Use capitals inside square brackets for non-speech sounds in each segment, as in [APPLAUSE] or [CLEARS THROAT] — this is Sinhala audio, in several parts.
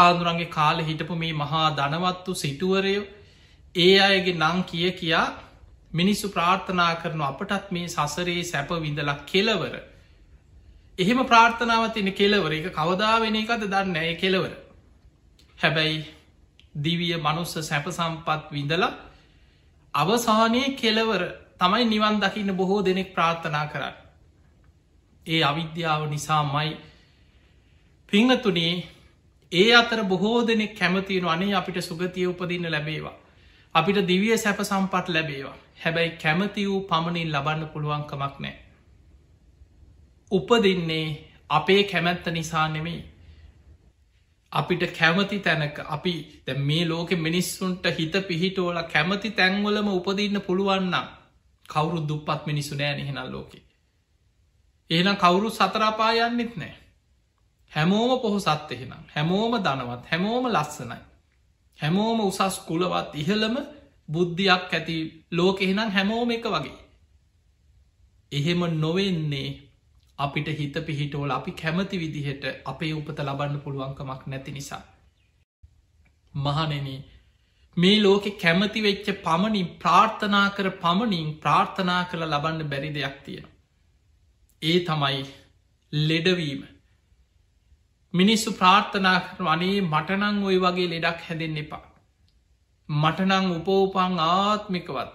හාදුරන්ගේ කාල හිටපු මේ මහා ධනවත්තු සිටුවරයෝ ඒ අයගේ නං කිය කියා මිනිස්සු ප්‍රාර්ථනා කරනු අපටත් මේ සසරේ සැප විඳලා කෙලවර එහෙම ප්‍රාර්ථනාවතින කෙලවර එක කවදා වෙන එකද දන්න ඇය කෙලවර හැබැයි දිවිය මනුස්ස සැප සම්පත් විඳලා අවසානයේ කෙලවර තමයි නිවන් දකින්න බොහෝ දෙනෙක් ප්‍රාර්ථනා කරන්න ඒ අවිද්‍යාව නිසා මයි පිංහතුනේ ඒ අතර බොහෝ දෙනෙක් කැමතියෙන අනේ අපිට සුගතිය උපදින්න ලැබේවා. අපිට දිවිය සැප සම්පට ලැබේවා. හැබැයි කැමති වූ පමණින් ලබන්න පුළුවන්කමක් නෑ. උපදින්නේ අපේ කැමැත්ත නිසා නෙමෙයි. අපිට කැමති තැනක අපි ද මේ ලෝකෙ මිනිස්සුන්ට හිත පිහිටෝල කැමති තැන්වලම උපදින්න පුළුවන්නම් කවුරු දුප්පත් මිනිසු නෑ නිහෙනල් ලෝකෙ. ඒනම් කවුරු සතරාපායන්නෙත් නෑ. හැමෝම පොහොසත් එහෙනම් හැමෝම දනවත් හැමෝම ලස්සනයි. හැමෝම උසස් කුලවත් ඉහළම බුද්ධියක් ඇති ලෝක එහෙනම් හැමෝම එක වගේ. එහෙම නොවෙන්නේ අපිට හිත පිහිටෝල අපි කැමති විදිහට අපේ උපත ලබන්න පුළුවන්කමක් නැති නිසා. මහනෙන මේ ලෝකෙ කැමති වෙච්ච පමණින් ප්‍රාර්ථනා කර පමණින් ප්‍රාර්ථනා කළ ලබන්න බැරි දෙයක් තියෙන. ඒ තමයි ලෙඩවීම මිනිස්සු ප්‍රාර්ථනා කරන අනේ මටනං ඔයි වගේ ලෙඩක් හැදෙන් එපා. මටනං උපෝපං ආත්මිකවත්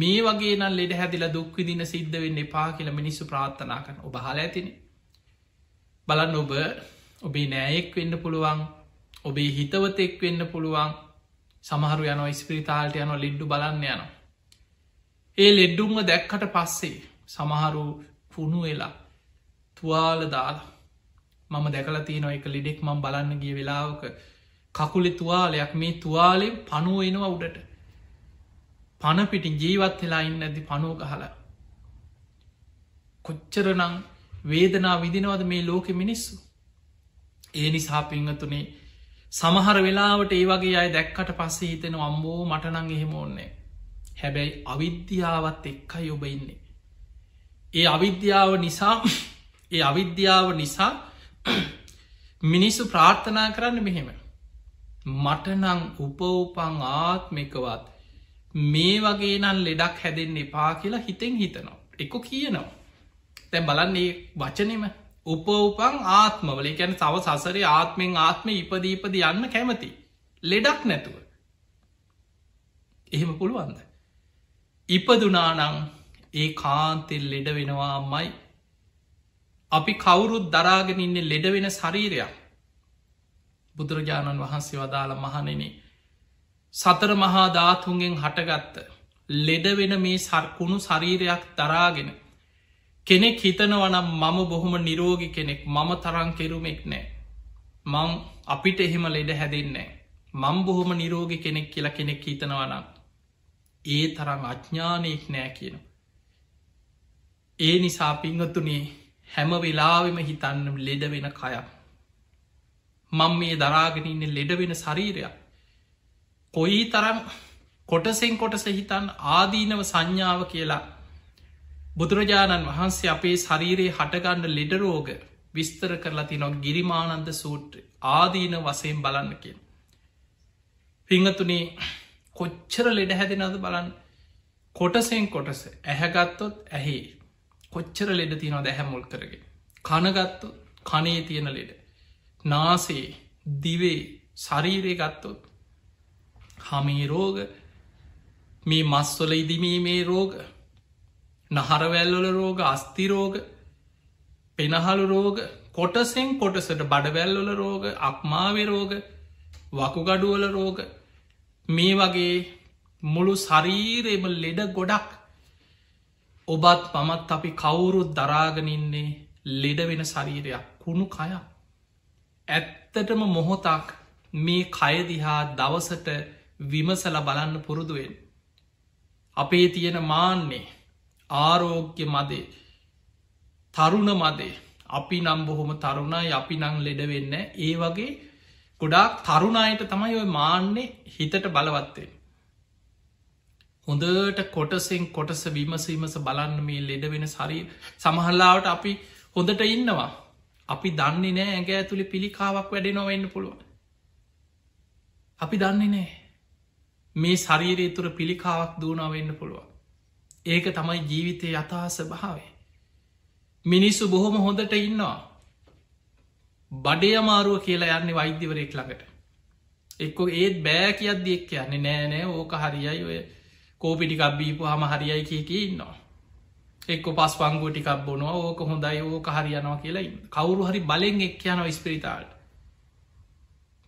මේ වගේ නම් ලෙඩ හැදිල දුක්විදින සිද්ධ වෙන්න එපා කියල මිනිස්සු ප්‍රාර්ථනා කරන ඔබ හල ඇතින. බලන්න ඔබ ඔබේ නෑයෙක් වෙන්න පුළුවන් ඔබේ හිතවතෙක් වෙන්න පුළුවන් සමහරු යන ස්ප්‍රිතාල්ට යන ලෙඩ්ඩු බලන්න යනවා. ඒ ලෙඩ්ඩුම්ම දැක්කට පස්සේ සමහරු පුුණු වෙලා තුවාල දාලා මම දැකලා තියෙන එක ලෙඩෙක් මං බලන්න ගිය වෙලාවක කකුලෙ තුවාලයක් මේ තුවාලෙන් පනුවෙනවා උඩට පණපිටින් ජීවත් වෙලා ඉන්න ඇති පනුව ගහලා කොච්චරනං වේදනා විදිනවද මේ ලෝකෙ මිනිස්සු ඒ නිසා පිංහතුනේ සමහර වෙලාවට ඒ වගේ අය දැක්කට පස්සේ හිතෙන අම්බෝ මටනං එහෙම ඕන්නේ හැබැයි අවිද්‍යාවත් එක්කයි ඔබ ඉන්නේ ඒ අවිද්‍යාව නිසා ඒ අවිද්‍යාව නිසා මිනිස්සු ප්‍රාර්ථනා කරන්න මෙහෙම. මටනං උපවපං ආත්මිකවත් මේ වගේ නම් ලෙඩක් හැදෙන්නේ පා කියලා හිතෙන් හිතනවා. එක කියනවා. තැ බලන්නේ වචනෙම උපවපං ආත්මවල ගැන තව සසරේ ආත්මෙන් ආත්ම ඉපදීපද යන්න කැමති. ලෙඩක් නැතුව. එහෙම පුළුවන්ද. ඉපදුනානං ඒ කාන්තෙල් ලෙඩ වෙනවා මයි අපි කවුරුත් දරාගෙන ඉන්න ලෙඩවෙන ශරීරයක් බුදුරජාණන් වහන්සේ වදාළ මහනෙනේ සතර මහා ධාතුන්ගෙන් හටගත්ත ලෙඩවෙන මේ සර්කුණු ශරීරයක් දරාගෙන කෙනෙක් හිතනවනම් මම බොහොම නිරෝගි කෙනෙක් මම තරං කෙරුමෙක් නෑ මං අපිට එහෙම ලෙඩ හැදෙන්නේ මං බොහොම නිරෝගි කෙනෙක් කියලා කෙනෙක් හිතනවනම් ඒ තරම් අඥ්ඥානයෙක් නෑ කියන ඒ නිසා පිංහතුනේ හැම වෙලාවෙම හිතන්න ලෙඩ වෙන කයක් මං මේ දරාගෙනන්න ලෙඩ වෙන ශරීරයක් කොයි තරම් කොටසෙන් කොටස හිතන් ආදීනව සංඥාව කියලා බුදුරජාණන් වහන්සේ අපේ ශරීරයේ හටගන්න ලෙඩරෝග විස්තර කරලා තිනො ගිරිමානන්ද සූට් ආදීන වසයෙන් බලන්නකින් පිංහතුනේ කොච්චර ලෙඩ හැදෙනද බලන්න කොටසෙන් කොටස ඇහැගත්තොත් ඇහේ කොච්චර ලෙඩ තියෙනවා දැහැමුල් කරගෙන. කනගත්තු කනේ තියෙන ලෙඩ. නාසේ දිවේ ශරීරය ගත්තොත් හමේ රෝග මේ මස්වොල ඉදිමීමේ රෝග නහරවැල්වල රෝග අස්තිරෝග පෙනහළු රෝග කොටසෙන් කොටසට බඩවැල්වල රෝග අක්මාවේ රෝග වකුගඩුවල රෝග මේ වගේ මුළු ශරීරෙම ලෙඩ ගොඩක් ඔබත් මමත් අපි කවුරුත් දරාගනින්නේ ලෙඩවෙන ශරීරයක් කුණු කයක්. ඇත්තටම මොහොතක් මේ කයදිහා දවසට විමසල බලන්න පුරුදුවෙන්. අපේ තියෙන මාන්නේ ආරෝග්‍ය මදේ තරුණ මදේ අපි නම් බොහොම තරුණයි අපි නං ලෙඩවෙන්න ඒ වගේ ගොඩාක් තරුණයට තමයි ඔය මාන්නේ හිතට බලවත්වෙන්. හොඳට කොටසෙන් කොටස විමසීමස බලන්න මේ ලෙඩ වෙන සරි සමහල්ලාවට අපි හොඳට ඉන්නවා අපි දන්නේ නෑ ඇගේ ඇතුළි පිළිකාවක් වැඩ නොවෙන්න පුළුවන් අපි දන්නේ නෑ මේ ශරීරය තුර පිළිකාවක් දූනාවෙන්න පුළුවන් ඒක තමයි ජීවිතය යථහස භාවේ මිනිස්සු බොහොම හොඳට ඉන්නවා බඩේ අමාරුව කියලා යන්නේ වෛද්‍යවරයෙක් ළඟට එක්කො ඒත් බෑ කියද්දෙක් යන්නේ නෑනෑ ඕක හරියයි ඔය කෝපිටිකක් බීපු හම හරියි කියකි ඉන්නවා. එක්ක පස් පංගුටිකක් බොනවා ඕක හොඳයි ඕක හරියනවා කියලා කවුරු හරි බලෙන් එක් යනව ස්පිරිතාල්ට.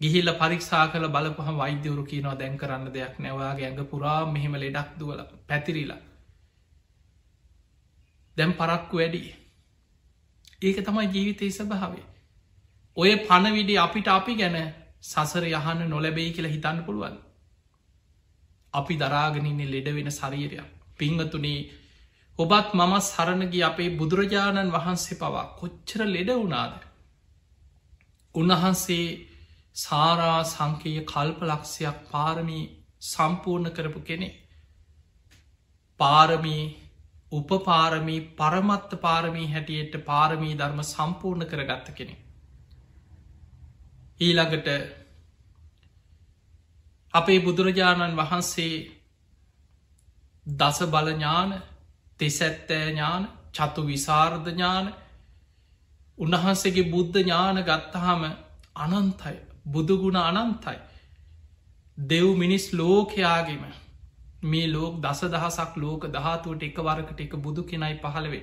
ගිහිල්ල පරික්ෂා කළ බලපහම වෛද්‍යවරු කියනවා දැන් කරන්න දෙයක් නැවයාගේ ඇඟ පුරා මෙහෙම ලෙඩක් දුවල පැතිරිලා. දැම් පරක්කු වැඩි. ඒක තමයි ජීවිතය ස්භාවේ. ඔය පණවිඩි අපිට අපි ගැන සසර යහන්න නොලැබෙයි කියලා හිතන්න පුළුවන්. අපි දරාගෙනන්නේ ලෙඩවෙන සරීරයක්. පිංහතුනේ ඔබත් මම සරණග අපේ බුදුරජාණන් වහන්සේ පවා කොච්චර ලෙඩ වුණාද. උන්වහන්සේ සාරා සංකයේ කල්ප ලක්ෂයක් පාරමී සම්පූර්ණ කරපු කෙනෙ. පාරමී උපපාරමී පරමත්ත පාරමී හැටියට පාරමී ධර්ම සම්පූර්ණ කරගත්ත කෙනෙ. ඊළඟට අපේ බුදුරජාණන් වහන්සේ දස බලඥාන තෙසැත්තෑඥාන චතු විසාර්ධඥාන උන්වහන්සේගේ බුද්ධ ඥාන ගත්තහම අනන්තයි බුදුගුණ අනන්තයි දෙව් මිනිස් ලෝකයාගේම මේ ලෝක දස දහසක් ලෝක දහතුවට එක වරකට එක බුදු කෙනයි පහළවේ.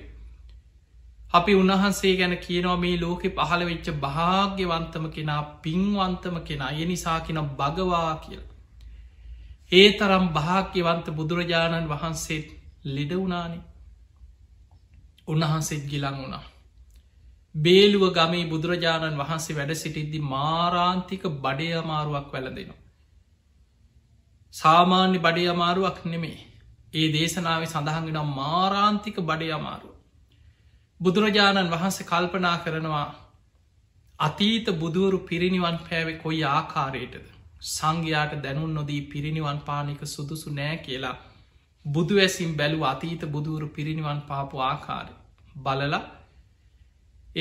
අපි උන්වහන්සේ ගැන කියනවා මේ ලෝකෙ පහළ වෙච්ච භාග්‍යවන්තම කෙනා පින්වන්තම කෙනා ය නිසා කෙන භගවා කියලා. ඒ තරම් භාග්‍යවන්ත බුදුරජාණන් වහන්සේත් ලෙඩ වුණානි උන්වහන්සේත් ගිලං වුණා. බේලුව ගමේ බුදුරජාණන් වහන්සේ වැඩ සිටිද්දි මාරාන්තික බඩේ අමාරුවක් වැලදෙනවා. සාමාන්‍ය බඩේ අමාරුවක් නෙමේ ඒ දේශනාව සඳහන්ගෙනම් මාරාන්තික බඩේ අමාරුව. බුදුරජාණන් වහන්සේ කල්පනා කරනවා අතීත බුදුවරු පිරිනිවන් පෑවෙ කොයි ආකාරයටද. සංඝයාට දැනුන් නොදී පිරිනිවන් පානික සුදුසු නෑ කියලා බුදු ඇසිම් බැලු අතීත බුදුරු පිරිනිවන් පාපු ආකාර බලල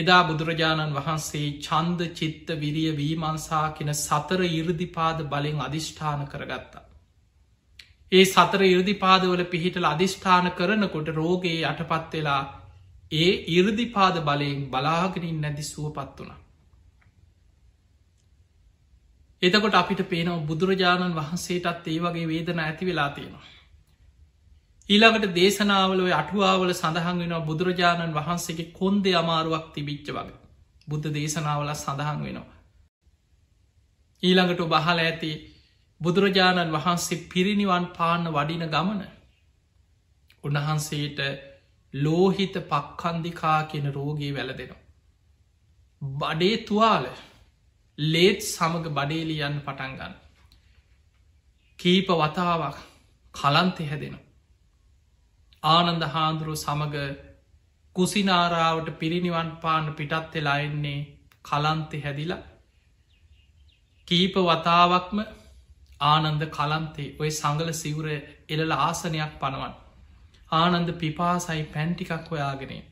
එදා බුදුරජාණන් වහන්සේ චන්ද චිත්ත විරිය වීමන්සා කෙන සතර ඉරදිපාද බලෙන් අධිෂ්ඨාන කරගත්තා. ඒ සතර ඉරදිපාදවල පිහිටල අධිෂ්ඨාන කරනකොට රෝගයේ අටපත් වෙලා ඒ ඉරදිපාද බලයෙන් බලාගෙනින් නැති සුවපත් වුණ. එතකොට අපිට පේනව බුදුරජාණන් වහන්සේටත් ඒ වගේ වේදන ඇති වෙලා තියෙනවා. ඊළඟට දේශනාවල අටුවාවල සඳහන් වෙනවා බුදුරජාණන් වහන්සේගේ කොන්දේ අමාරුවක් තිබිච්ච වගේ. බුද්ධ දේශනාවල සඳහන් වෙනවා. ඊළඟට බහල ඇති බුදුරජාණන් වහන්සේ පිරිනිවන් පාන්න වඩින ගමන. උන්වහන්සේට ලෝහිත පක්කන්දිකා කියෙන රෝගී වැලදෙනවා. බඩේ තුවාල ලේත් සමඟ බඩේලියන්න පටන්ගන්න. කීප වතාවක් කලන්තෙ හැදෙන. ආනන්ද හාන්දුරුව සමඟ කුසිනාරාවට පිරිනිවන් පාන පිටත් වෙලායෙන්නේ කලන්තෙ හැදිලා කීප වතාවක්ම ආනන්ද කලන්තේ ඔය සඟල සිවුර එලල ආසනයක් පනවන් ආනන්ද පිපාසයි පැන්ටිකක් ඔයාගෙනේ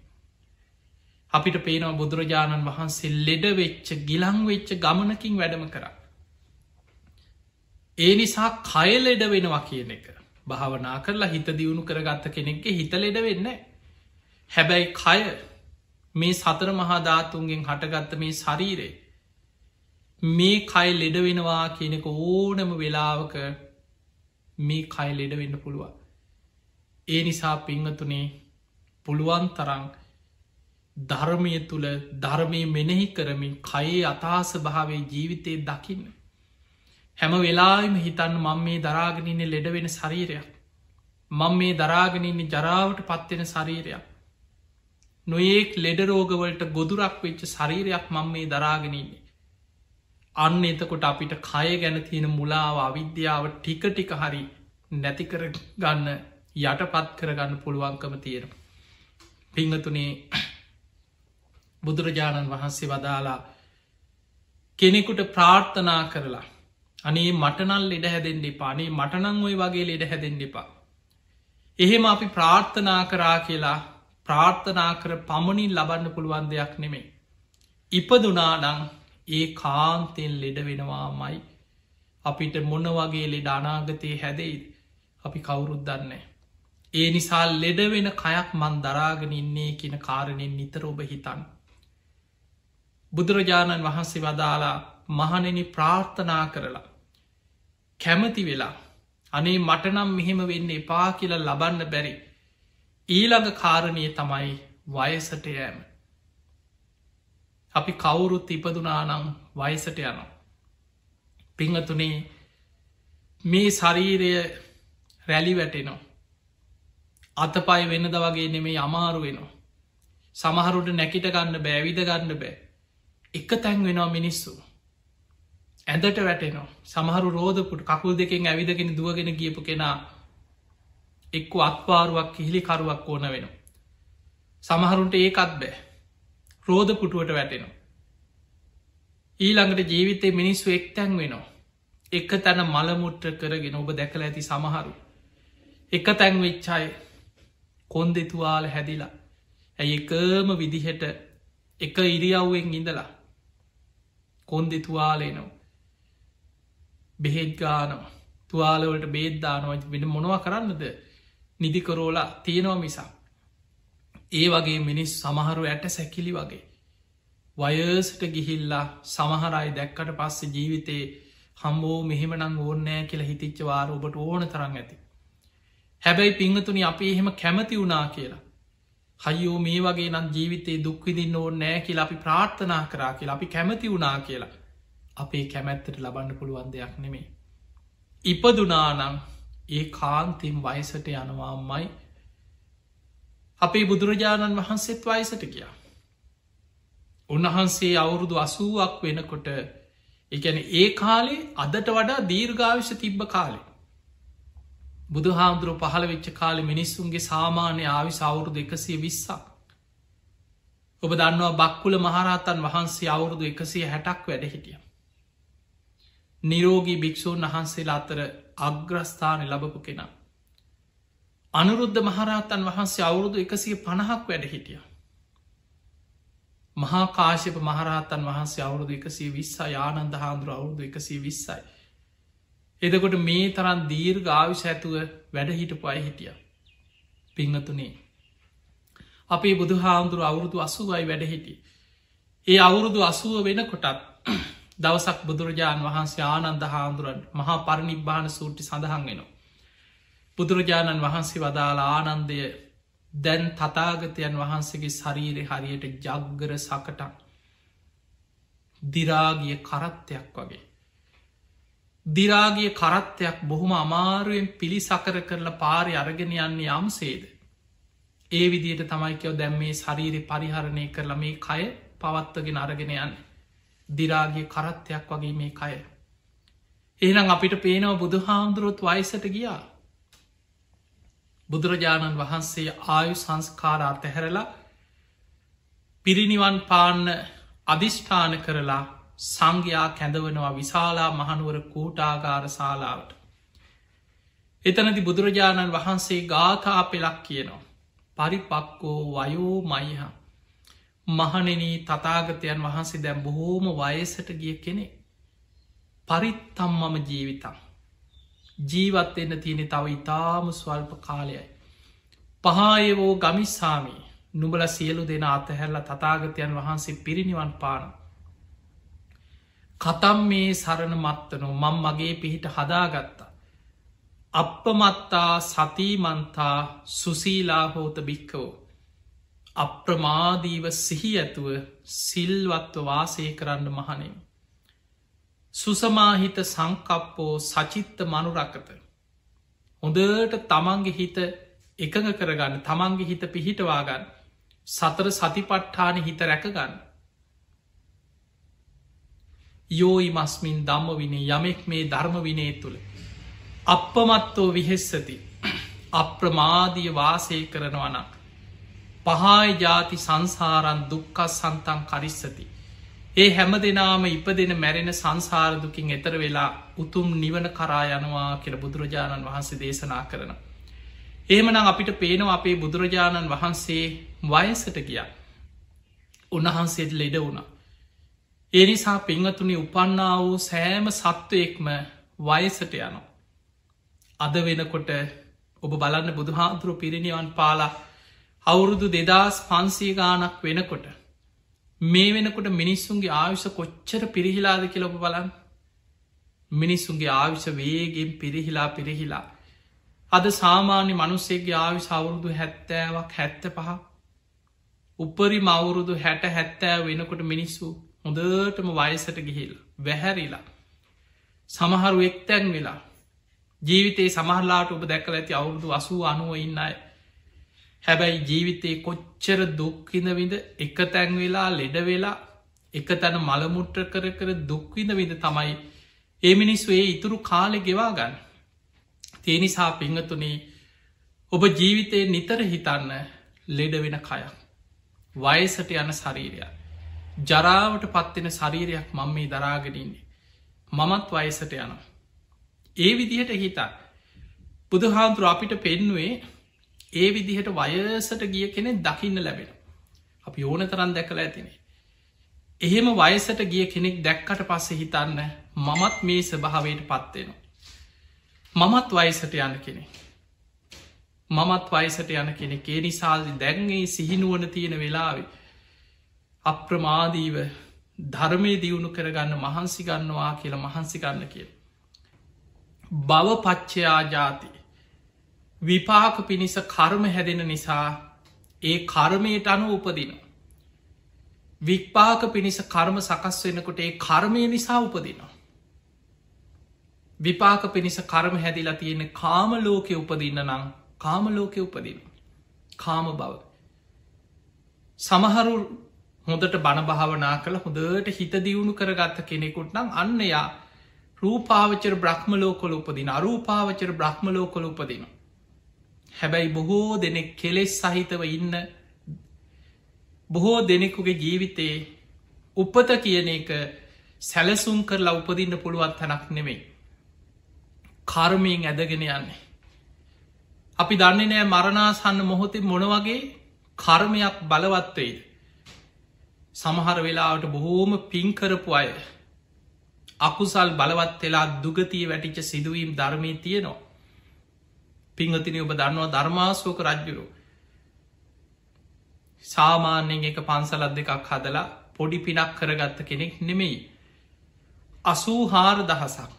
අපිට පේනවා බුදුරජාණන් වහන්සේ ලෙඩවෙච්ච ගිලංවෙච්ච ගමනකින් වැඩම කර. ඒ නිසා කය ලෙඩ වෙනවා කියන එක භාවනා කරලා හිත දියුණු කරගත්ත කෙනෙක්ගේ හිත ලෙඩ වෙන්න හැබැයි කය මේ සතර මහාධාතුන්ගෙන් හටගත්ත මේ ශරීරේ මේ කයි ලෙඩ වෙනවා කියනෙක ඕනම වෙලාවක මේ කයි ලෙඩ වෙන්න පුළුවන් ඒ නිසා පිංහතුනේ පුළුවන් තරං ධර්මය තුළ ධර්මය මෙනෙහි කරමින් කයේ අතහස භාවේ ජීවිතය දකින්න. හැම වෙලාම හිතන් මං මේ දරාගනින්න ලෙඩවෙන ශරීරයක්. මං මේ දරාගනින්න ජරාවට පත්වෙන ශරීරයක්. නොයෙක් ලෙඩරෝගවලට ගොදුරක් වෙච්ච ශරීරයක් මං මේ දරාගෙනන්නේ. අන්න එතකොට අපිට කය ගැන තියෙන මුලාව අවිද්‍යාව ටික ටික හරි නැතිකර ගන්න යටපත් කරගන්න පුළුවන්කම තියෙන. පිංහතුනේ බුදුරජාණන් වහන්සේ වදාලා කෙනෙකුට ප්‍රාර්ථනා කරලා අනේ මටනල් ලෙඩ හැදෙන් එපානේ මටනං ඔයි වගේ ලෙඩ හැදෙන් එපා. එහෙම අපි ප්‍රාර්ථනා කරා කියලා ප්‍රාර්ථනා කර පමණින් ලබන්න පුළුවන් දෙයක් නෙමේ. ඉපදුනානං ඒ කාන්තෙන් ලෙඩ වෙනවා මයි අපිට මොන වගේ ලෙඩ අනාගතයේ හැදෙයිද අපි කවුරුත් දන්නේ. ඒ නිසා ලෙඩවෙන කයක් මන් දරාගෙන ඉන්නේ කියන කාරණයෙන් නිතර ඔබ හිතන්න. බුදුරජාණන් වහන්සේ වදාලා මහනෙන ප්‍රාර්ථනා කරලා. කැමති වෙලා අනේ මටනම් මෙහෙම වෙන්න එපා කියල ලබන්න බැරි. ඊළඟ කාරණය තමයි වයසට යෑම. අපි කවුරුත් ඉපදුනානං වයිසට යනවා. පිංහතුනේ මේ ශරීරය රැලි වැටෙනවා. අතපයි වෙනද වගේ නෙමේ අමාරු වෙනවා. සමහරුට නැකිට ගන්න බෑවිද ගන්න බෑ. එක තැන් වෙනවා මිනිස්සු ඇඳට වැටෙනවා සමහරු රෝධපුට කකුල් දෙකෙන් ඇවිදගෙන දුවගෙන ගියපු කෙනා එක්කු අත්වාරුවක් කිහිලිකරුවක් ඕන වෙන. සමහරුන්ට ඒකත් බෑ රෝධ පුටුවට වැටෙනවා. ඊළඟට ජීවිතේ මිනිස්සු එක්තැන් වෙනවා. එක තැන මළමුට්‍ර කරගෙන ඔබ දැකල ඇති සමහරු. එක තැන් වෙච්චාය කොන් දෙතුවාල හැදිලා ඇයි එකම විදිහට එක ඉරියව්වෙන් ඉඳලා කොන්දෙ තුවාලේනවා. බෙහෙත්ගානවා තුවාලවලට බේද්දානොයි වෙන මොනව කරන්නද නිදිකරෝලා තියෙනවා මිසා. ඒ වගේ මිනිස් සමහරු ඇට සැකිලි වගේ. වයර්ස්ට ගිහිල්ලා සමහරයි දැක්කට පස්ස ජීවිතයේ හම්බෝ මෙහෙමනං ඕන්නෑ කියලා හිතිච්චවාර ඔබට ඕන තරන් ඇති. හැබැයි පිංහතුනි අපි එහෙම කැමති වුනා කියලා. හයිෝ මේ වගේ නම් ජීවිතයේ දුක්විදින්න ඕ නෑ කියලා අපි ප්‍රාර්ථනා කරා කියලා අපි කැමති වුණා කියලා අපේ කැමැත්තට ලබන්න පුළුවන් දෙයක් නෙමේ. ඉපදුනානම් ඒ කාන්තිම් වයිසට යනවාම්මයි අපේ බුදුරජාණන් වහන්සේත් වයිසට ගියා. උන්වහන්සේ අවුරුදු අසුවක් වෙනකොට එකන ඒ කාලේ අදට වඩා දීර්ඝාවිශ්‍ය තිබ්බ කාලේ බුදුහාමුදුරුව පහළ වෙච්ච කාලි මිනිස්සුන්ගේ සාමාන්‍ය ආවි සවුරුදු එකසිය විස්සා. ඔබ දන්නවා බක්කුල මහරහතන් වහන්සේ අවුරුදු එකසිය හැටක් වැඩ හිටිය. නිරෝගී භික්‍ෂූන් වහන්සේලා අතර අග්‍රස්ථානය ලබපු කෙනා. අනුරුද්ධ මහරහතන් වහන්සේ අවුරුදු එකසිය පණහක් වැඩ හිටිය. මහාකාශප මහරහතන් වහන්සේ අවුරුදු එකසිය විස්සා යානන්ද හාන්දුර අවුරුදු එකසිය විස්සයි. එදකොට මේ තරන් දීර්ග ආවිශ ඇතුව වැඩ හිට පය හිටිය. පිංහතුනේ. අපේ බුදු හාමුදුරු අවුරුදු අසුවයි වැඩ හිටි. ඒ අවුරුදු අසුව වෙන කොටත් [CLEARS THROAT] දවසක් බුදුරජාණන් වහන්සේ ආනන්ද හාමුදුරන් මහා පරණිබ්බාන සූට්ටි සඳහන් වෙනවා. බුදුරජාණන් වහන්සේ වදාළ ආනන්දය දැන් තතාගතයන් වහන්සේගේ ශරීරය හරියට ජග්ගර සකටක් දිරාගිය කරත්තයක් වගේ. දිරාගිය කරත්තයක් බොහොම අමාරුවෙන් පිළිසකර කරලා පාරි අරගෙන යන්නේ යම්සේද. ඒ විදියට තමයිකයෝ දැම් මේ ශරීරි පරිහරණය කරලා මේ කය පවත්වගෙන අරගෙන යන්න. දිරාගිය කරත්තයක් වගේ මේ කය. එහනම් අපිට පේනව බුදු හාමුදුරුවොත් වයිසට ගියා. බුදුරජාණන් වහන්සේ ආයු සංස්කාර අතහැරලා පිරිනිවන් පාන්න අධිෂ්ඨාන කරලා සංඝයා කැඳවනවා විශාලා මහනුවර කූටාගාර ශාලාවට. එතනති බුදුරජාණන් වහන්සේ ගාථා පෙලක් කියනවා. පරිපක්කෝ වයෝ මයිහ. මහනෙන තතාගතයන් වහන්සේ දැම් බොහෝම වයසට ගිය කෙනෙ. පරිත්තම්මම ජීවිතම්. ජීවත් එන්න තියෙන තව ඉතාම ස්වල්ප කාලයයි. පහායවෝ ගමිස්සාමී නුබල සියලු දෙෙන අතහැල්ල තතාගතයන් වහන්සේ පිරිනිවන් පාන. කතම් මේ සරණ මත්තනෝ මං මගේ පිහිට හදාගත්තා. අපපමත්තා සතීමන්තා සුසීලා හෝත භික්කවෝ. අප්‍රමාදීව සිහි ඇතුව සිල්වත්ව වාසය කරන්න මහනින්. සුසමාහිත සංකප්පෝ සචිත්ත මනුරකත. හොදට තමන්ගේ හිත එකඟ කරගන්න තමන්ගේ හිත පිහිටවාගන්න සතර සතිපට්ඨාන හිත රැකගන්න. යෝයි මස්මින් දම්ම විනේ යමෙක් මේ ධර්ම විනේ තුළ. අපපමත්තෝ විහෙස්සති අප්‍රමාධිය වාසය කරනවනක්. පහාය ජාති සංසාරන් දුක්කක් සන්තන් කරිස්සති. ඒ හැම දෙනාම ඉපදෙන මැරෙන සංසාරදුකින් එතර වෙලා උතුම් නිවන කරා යනවා කියර බුදුරජාණන් වහන්සේ දේශනා කරන. ඒමනම් අපිට පේනවා අපේ බුදුරජාණන් වහන්සේ වයසට ගියා. උන්වහන්සේට ලෙඩ වුණා. එනිසා පිංහතුනි උපන්නා වූ සෑම සත්වයෙක්ම වයසට යනෝ. අද වෙනකොට ඔබ බලන්න බුදුහාතුරු පිරිණිවන් පාලා අවුරුදු දෙදස් පන්සීගානක් වෙනකොට. මේ වෙනකොට මිනිස්සුන්ගේ ආයුෂ කොච්චර පිරිහිලාද කියලොබ බලන් මිනිස්සුන්ගේ ආවිෂ වේගෙන් පිරිහිලා පිරිහිලා. අද සාමාන්‍ය මනුස්සේගේ ආවිශ අවුරුදු හැත්තෑවක් හැත්ත පහ උපරි මවුරුදු හැට හැත්තෑ වෙනකොට මිනිස්සු හොදටම වයසට ගිහිල් වැහැරිලා සමහරු එක්තැන් වෙලා ජීවිතයේ සමහරලාට ඔබ දැකල ඇති අවුරුදු අසූ අනුව ඉන්නයි හැබැයි ජීවිතයේ කොච්චර දුක්කිනවිඳ එක තැන් වෙලා ලෙඩ වෙලා එක තැන මළමුට්‍ර කර කර දුක්විඳ විඳ තමයි ඒ මිනිස්වේ ඉතුරු කාලෙ ගෙවා ගන්න තියනිසා පිංහතුනේ ඔබ ජීවිතය නිතර හිතන්න ලෙඩ වෙන කයක් වයසට යන ශරීරයක් ජරාවට පත්වෙන ශරීරයක් මං මේ දරාගෙනන්නේ. මමත් වයසට යනවා. ඒ විදිහට හිතා. බුදුහාන්තුර අපිට පෙන්නුවේ ඒ විදිහට වයසට ගිය කෙනෙ දකින්න ලැබෙන. අපි ඕන තරන් දැකලා ඇතිනේ. එහෙම වයසට ගිය කෙනෙක් දැක්කට පස්සෙ හිතන්න මමත් මේ ස්භාවයට පත්වෙනවා. මමත් වයසට යන කෙනෙ. මමත් වයිසට යන කෙනෙ ඒ නිසාල් දැන්ගේ සිහිනුවන තියෙන වෙලාවේ අප්‍රමාදීව ධර්මය දියුණු කරගන්න මහන්සි ගන්නවා කියලා මහන්සි ගන්න කිය. බවපච්චයා ජාති විපාක පිණිස කර්ම හැදෙන නිසා ඒ කර්මයට අනු උපදින. වික්පාක පිණිස කර්ම සකස් වෙනකොට ඒ කර්මය නිසා උපදිනවා. විපාක පිණිස කර්ම හැදිලා තියෙන කාමලෝකය උපදින්න නම් කාමලෝකය උපදින. කාම බව. සමහරු හොඳට බණභාවනා කළ හොඳට හිත දියුණු කරගත්ත කෙනෙකුට නම් අන්නයා රූපාවචර බ්‍රහ්මලෝකොල උපදින අරූපාවචර බ්‍රහ්මලෝකොල උපදින. හැබැයි බොහෝ දෙනෙක් කෙලෙස් සහිතව ඉන්න බොහෝ දෙනෙකුගේ ජීවිතයේ උපත කියන එක සැලසුම් කරලා උපදින්න පුළුවන් තැනක් නෙමෙයි. කර්මයෙන් ඇදගෙන යන්නේ. අපි දන්නේ නෑ මරණාසන්න මොහොතේ මොනවගේ කර්මයක් බලවත්වයිද. සමහර වෙලාවට බොහෝම පින්කරපු අය අකුසල් බලවත් වෙලා දුගතිය වැටිච්ච සිදුවීම් ධර්මී තියෙනවා පිංහතිනය ඔබ දන්නවා ධර්මාශෝක රජ්ජුරු සාමාන්‍යෙන් එක පන්සලත් දෙකක් හදලා පොඩි පිනක් කරගත්ත කෙනෙක් නෙමෙයි අසූහාර දහසක්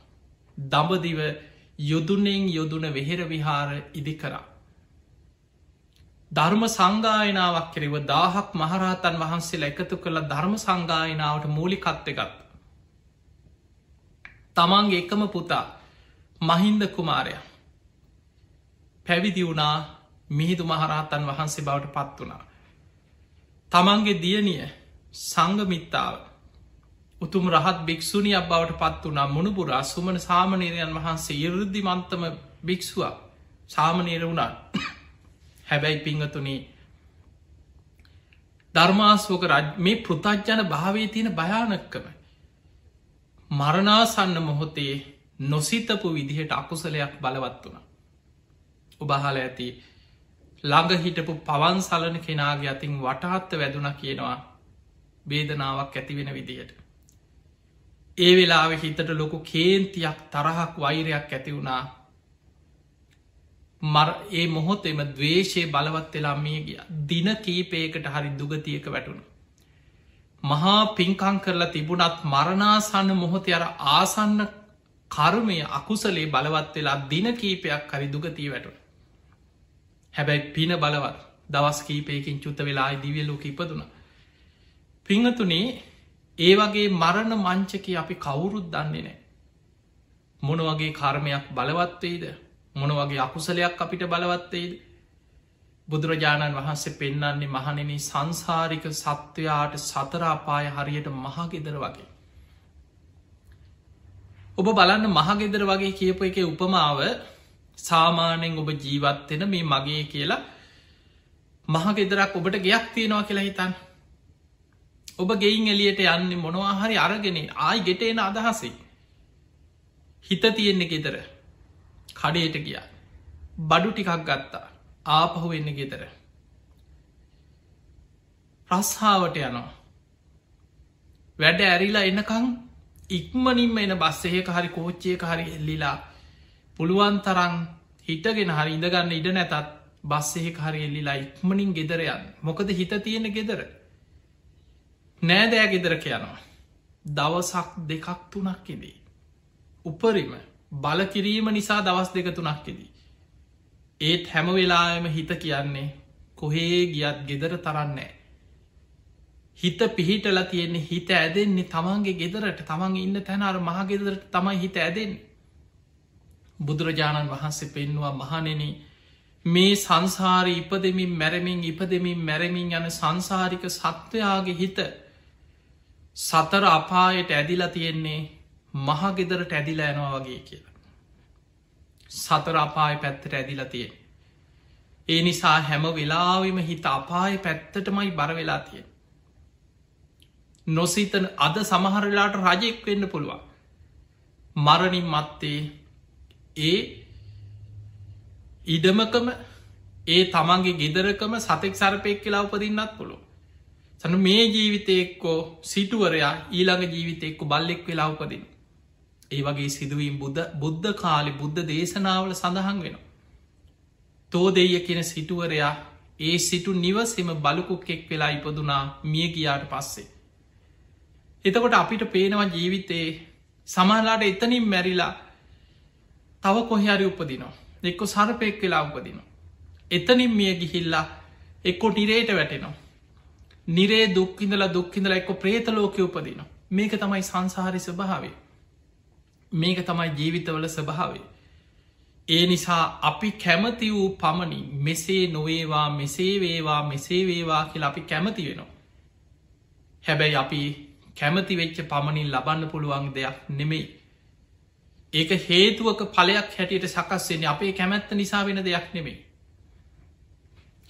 දඹදිව යොදුනෙන් යොදුන වෙහෙර විහාර ඉදි කරා ධර්ම සංගායනාවක් කිරව දාහක් මහරහතන් වහන්සේලා එකතු කළ ධර්ම සංගායනාවට මූලිකත්වගත්. තමන්ගේ එකම පුතා මහින්ද කුමාරය පැවිදි වුණා මිහිදු මහරහතන් වහන්සේ බවට පත් වුණා. තමන්ගේ දියනිය සංගමිත්තාව උතුම් රහත් භික්‍ෂුණියක් බවට පත් වනා මුණපුරා සුමන සාමනීරයන් වහන්සේ ඉරුද්ධිමන්තම භික්ෂුවක් සාමනීර වුණාන්. හැබැයි පිංහතුනේ ධර්මාස්වක රජ මේ පෘතජ්ජන භාවේ තියෙන භයානක්කම. මරණාසන්න මොහොතේ නොසිතපු විදිහට අකුසලයක් බලවත් වුණ. උබහල ඇති ළඟ හිටපු පවන් සලන කෙනාගේ අතින් වටහත්ත වැදුන කියනවා බේදනාවක් ඇතිවෙන විදිහට. ඒ වෙලාවෙ හිතට ලොකු කේන්තියක් තරහක් වෛරයක් ඇති වුණා ඒ මොහොත් එම දවේශය බලවත් වෙලා මිය ගිය දින කීපයකට හරි දුගතියක වැටුණු. මහා පින්කං කරලා තිබුණත් මරණාසන්න මොහොත අර ආසන්න කර්මය අකුසලේ බලවත් වෙලා දින කීපයක් හරි දුගතිය වැටුණ. හැබැයි පින බලවත් දවස් කීපයකින් චුත වෙලා දිවියලෝක ඉපදුණ. පිංහතුනේ ඒ වගේ මරණ මංචක අපි කවුරුත් දන්නේ නෑ. මොන වගේ කර්මයක් බලවත්වෙයිද මොන වගේ අකුසලයක් අපිට බලවත්තේද බුදුරජාණන් වහන්සේ පෙන්නන්නේ මහනෙන සංසාරික සත්වයාට සතරාපාය හරියට මහගෙදර වගේ. ඔබ බලන්න මහගෙදර වගේ කියපු එක උපමාව සාමානයෙන් ඔබ ජීවත්වෙන මේ මගේ කියලා මහගෙදරක් ඔබට ගයක් තියෙනවා කියලා හිතන්. ඔබ ගෙයින් එලියට යන්නේ මොනවා හරි අරගෙන ආයි ගෙටේන අදහසේ. හිත තියෙන්නේ ගෙදර කඩේට ගිය බඩු ටිකක් ගත්තා ආපහු එන්න ගෙතර රස්හාාවට යනවා වැඩ ඇරිලා එනකං ඉක්මනින්ම එන බස්සහක හරි කෝච්චයක හරි එල්ලිලා පුළුවන් තරං හිටගෙන හරි ඉඳගන්න ඉඩ නැතත් බස්සෙහෙක හරි එල්ලිලා ඉක්මනින් ගෙදරයන් මොකද හිත තියෙන ගෙදර නෑදෑ ගෙදර කියනවා දවසක් දෙකක් තුනක් කෙදී උපරිම බලකිරීම නිසා දවස් දෙක තුනක්කෙදී. ඒත් හැම වෙලාම හිත කියන්නේ කොහේ ගියත් ගෙදර තරන්නේ. හිත පිහිටල තියෙන්නේ හිත ඇදෙන්නේ තමන්ගේ ගෙදරට තමන් ඉන්න තැනර මහගෙදරට තමයි හිත ඇදෙන්. බුදුරජාණන් වහන්සේ පෙන්වා මහනෙන මේ සංසාර ඉපදමින් මැරමින් ඉපදමින් මැරමින් යන සංසාරික සත්වයාගේ හිත සතර අපායට ඇදිලා තියෙන්නේ මහගෙදරට ඇදිලා යනවා වගේ කියලා. සතර අපාය පැත්තට ඇදිලා තියෙන්. ඒ නිසා හැම වෙලාවිම හිත අපාය පැත්තටමයි බර වෙලා තියෙන්. නොසිතන අද සමහරලාට රජෙක් වෙන්න පුළුවන්. මරණින් මත්තේ ඒ ඉඩමකම ඒ තමන්ගේ ගෙදරකම සතෙක් සරපයක් කියලා උපදින්නත් පුළුව. සන මේ ජීවිතයෙක්කෝ සිටුවරයා ඊළඟ ජීවිතයෙක්කු බල්ලෙක් වෙලා උපදින්න. ඒ වගේ සිදුවීම් බුද්ධ බුද්ධ කාලි බුද්ධ දේශනාවල සඳහන් වෙනවා. තෝ දෙය කියෙන සිටුවරයා ඒ සිටු නිවසෙම බලකුක්කෙක් වෙලා ඉපදුනා මිය ගියාට පස්සේ. එතකොට අපිට පේනවා ජීවිතයේ සමහලාට එතනින් මැරිලා තව කොහරි උපදිනවා එක්කො සරපයෙක් වෙලා උපදිනවා. එතනින් මිය ගිහිල්ලා එක්කො නිරේට වැටෙනවා. නිරේ දුක්කිඳල දුක්කිඳල එක්ක ප්‍රේතලෝක උපදිනවා මේක තමයි සංසාහරි ස්භාවේ මේක තමයි ජීවිතවල ස්වභාවේ. ඒ නිසා අපි කැමති වූ පමණි මෙසේ නොවේවා මෙසේ වේවා මෙසේ වේවා කියලා අපි කැමති වෙනවා. හැබැයි අපි කැමති වෙච්ච පමණින් ලබන්න පුළුවන් දෙයක් නෙමෙයි. ඒක හේතුවක පලයක් හැටියට සකස්වෙන අපේ කැමැත්ත නිසා වෙන දෙයක් නෙමෙයි.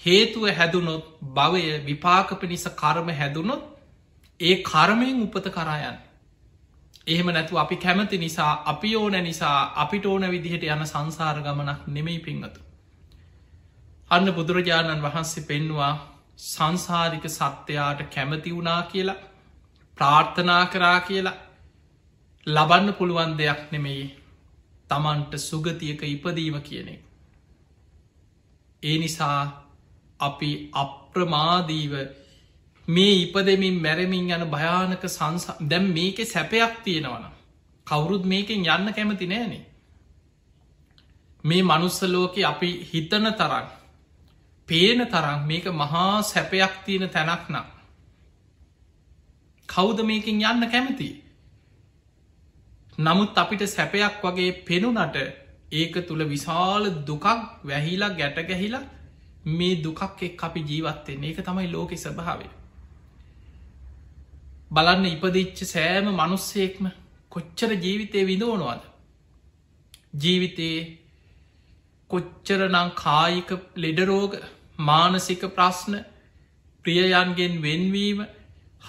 හේතුව හැදුනොත් භවය විපාක පිණිස කර්ම හැදුනොත් ඒ කර්මයෙන් උපත කරායන්න. එහෙම නැතු අපි කැමති නිසා අපි ඕන නිසා අපිට ඕන විදිහට යන සංසාර ගමනක් නෙමෙයි පිංහතු. අන්න බුදුරජාණන් වහන්සේ පෙන්වා සංසාරික සත්‍යයාට කැමති වුණා කියලා ප්‍රාර්ථනා කරා කියලා ලබන්න පුළුවන් දෙයක් නෙමෙයි තමන්ට සුගතියක ඉපදීම කියනෙ. ඒ නිසා අපි අප්‍රමාදීව මේ ඉපදමින් මැරමින් යන භයානක සංස දැම් මේකෙ සැපයක් තියෙනවන. කවුරුත් මේකෙන් යන්න කැමති නෑනේ. මේ මනුස්සලෝක අපි හිතන තරන් පේන තරන් මේක මහා සැපයක් තියෙන තැනක් නම්. කෞද මේකින් යන්න කැමති. නමුත් අපිට සැපයක් වගේ පෙනුනට ඒක තුළ විශාල දුකක් වැහිලා ගැටගැහිලා මේ දුකක් එක් අපි ජීවත්තෙන් ඒක තමයි ලෝකෙ ස්භාවේ. බලන්න ඉපදිච්ච සෑම මනුස්සයෙක්ම කොච්චර ජීවිතය විඳෝනවාද. ජීවිතයේ කොච්චර නං කායික ලෙඩරෝග මානසික ප්‍රශ්න ප්‍රියයන්ගෙන් වෙන්වීම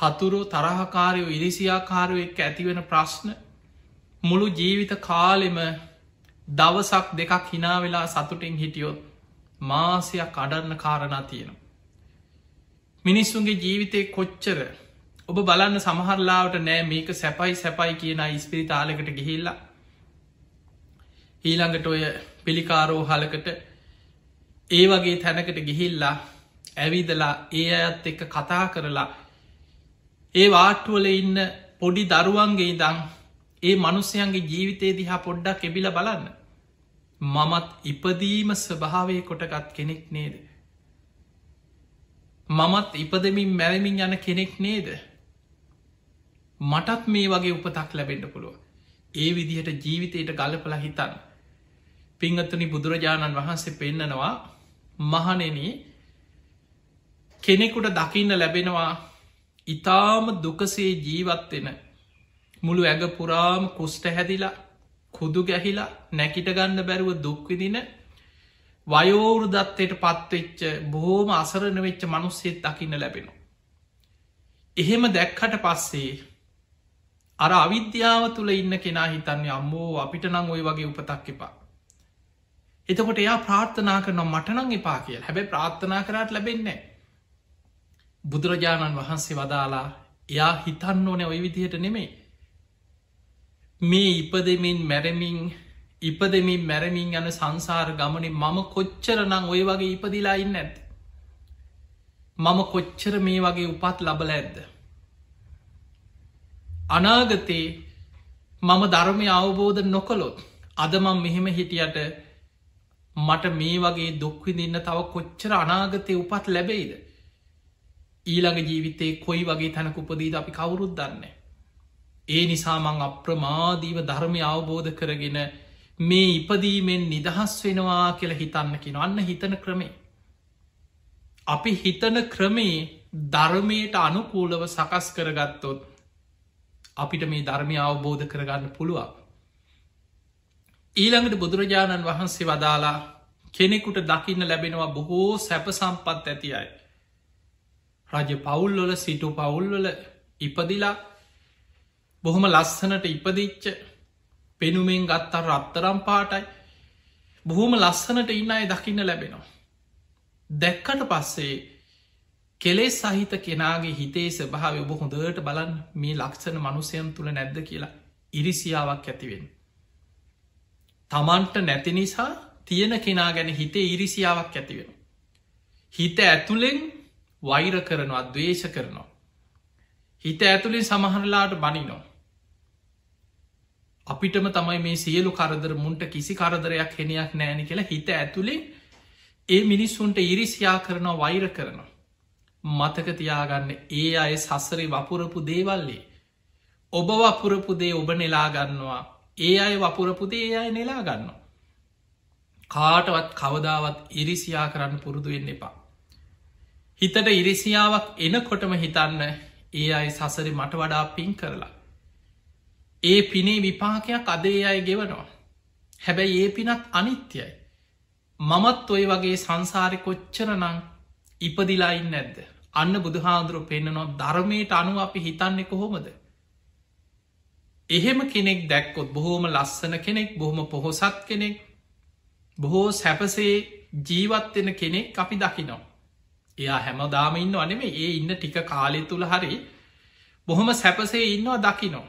හතුරු තරහකාරයෝ ඉරිසියාකාරයෝ එක් ඇතිවෙන ප්‍රශ්න මුළු ජීවිත කාලෙම දවසක් දෙකක් හිනාවෙලා සතුටින් හිටියොත් මාසයක් අඩරණ කාරණා තියෙනවා. මිනිස්සුන්ගේ ජීවිතය කොච්චර ඔබ බලන්න සමහරලාට නෑ මේක සැපයි සැපයි කියන ඉස්පිරිතාලකට ගිහිල්ලා ඊළඟට ඔය පිළිකාරෝහලකට ඒ වගේ තැනකට ගිහිල්ලා ඇවිදලා ඒ අයත් එක්ක කතා කරලා ඒ වාට්ටුවල ඉන්න පොඩි දරුවන්ගේ දං ඒ මනුස්සයන්ගේ ජීවිතයේ දිහා පොඩ්ඩක් එබිල බලන්න මමත් ඉපදීම ස්වභාවය කොටගත් කෙනෙක් නේද මමත් ඉපදමින් මැරමින් යන කෙනෙක් නේද මටත් මේ වගේ උපතක් ලැබෙන්ඩ පුළුව. ඒ විදිහට ජීවිතයට ගලපල හිතන්න. පිංහත්තුනි බුදුරජාණන් වහන්සේ පෙන්නනවා මහනෙන කෙනෙකුට දකින්න ලැබෙනවා ඉතාම දුකසේ ජීවත්වෙන මුළු ඇග පුරාම කුෂ්ට හැදිලා කුදු ගැහිලා නැකිට ගන්න බැරුව දුක්විදින වයෝවරුදත්වයට පත්වෙච්ච බොහෝම අසරණවෙච්ච මනුස්සෙත් දකින්න ලැබෙනවා. එහෙම දැක්කට පස්සේ අර අවිද්‍යාව තුළ ඉන්න කෙනා හිතන්නේ අම්මෝ අපිට නං ඔය වගේ උපතක් එපා. එතකොට එයා ප්‍රාර්ථනා කරනම් මටනං එපා කියල් හැබැ ප්‍රාර්ථනා කරාට ලැබෙන්නේ. බුදුරජාණන් වහන්සේ වදාලා එයා හිතන්න ඕන ඔය විදිහට නෙමේ. මේ ඉපදමින් මැරමින් ඉපදමින් මැරමින් යන සංසාර ගමනේ මම කොච්චරනං ඔය වගේ ඉපදිලා ඉන්න ඇත්. මම කොච්චර මේ වගේ උපත් ලබල ඇද්ද. අනාගතේ මම ධර්මය අවබෝධ නොකළොත් අදමං මෙහෙම හිටියට මට මේ වගේ දුක්විඳන්න තව කොච්චර අනාගතය උපත් ලැබෙයිද. ඊළඟ ජීවිතේ කොයි වගේ තැන උපදීද අපි කවුරුත් දන්නේ. ඒ නිසාමං අප්‍රමාදීව ධර්මය අවබෝධ කරගෙන මේ ඉපදීමෙන් නිදහස් වෙනවා කියල හිතන්න කියෙන අන්න හිතන ක්‍රමේ. අපි හිතන ක්‍රමේ ධර්මයට අනුකූලව සකස් කරගත්තොත් අපිට මේ ධර්මය අවබෝධ කරගන්න පුළුවන්. ඊළඟට බුදුරජාණන් වහන්සේ වදාලා කෙනෙකුට දකින්න ලැබෙනවා බොහෝ සැප සම්පත් ඇති අයි. රජ පවුල්ලොල සිටු පවුල්වල ඉපදිලා බොහොම ලස්සනට ඉපදිච්ච පෙනුමෙන් ගත්තර රත්තරම් පාටයි බොහොම ලස්සනට ඉන්න අයි දකින්න ලැබෙනවා. දැක්කට පස්සේ කෙලෙස් සහිත කෙනාගේ හිතේ ස්භාව ඔබ හොඳට බලන් මේ ලක්ෂණ මනුසයන් තුළ නැද්ද කියලා ඉරිසියාවක් ඇතිවෙන්. තමන්ට නැති නිසා තියෙන කෙනා ගැන හිතේ ඉරිසියාවක් ඇතිවෙන. හිත ඇතුළෙන් වෛර කරනවා දවේශ කරනවා. හිත ඇතුළින් සමහරලාට බනිනෝ. අපිටම තමයි මේ සියලු කරදර මුන්ට කිසි කරදරයක් හෙනයක් නෑන කියලා හිත ඇතුළේ ඒ මිනිස්සුන්ට ඉරිසියා කරනවා වෛර කරනවා. මතක තියාගන්න ඒ අය සස්සරි වපුරපු දේවල්ලේ. ඔබ වපුරපුදේ ඔබ නෙලාගන්නවා ඒ අය වපුරපුදේ ඒ අය නෙලාගන්නවා. කාටවත් කවදාවත් ඉරිසියා කරන්න පුරුදු වෙන්න එපා. හිතට ඉරිසියාවක් එනකොටම හිතන්න ඒ අයි සසරි මට වඩා පින් කරලා. ඒ පිනේ විපාකයක් අදේ අය ගෙවනවා. හැබැයි ඒ පිනත් අනිත්‍යයි. මමත් ඔය වගේ සංසාරි කොච්චරනං ඉපදිලායින් නැද්ද අන්න බුදුහාදුරු පෙන්න්නනවා ධර්මයට අනුව අපි හිතන්නේ කොහොමද. එහෙම කෙනෙක් දැක්කොත් බොහෝම ලස්සන කෙනෙක් බොහොම පොහොසත් කෙනෙක් බොහෝ සැපසේ ජීවත්වෙන කෙනෙක් අපි දකිනවා. එයා හැමදාම ඉන්න අනෙම ඒ ඉන්න ටික කාලය තුළ හරි බොහොම සැපසේ ඉන්නවා දකිනෝ.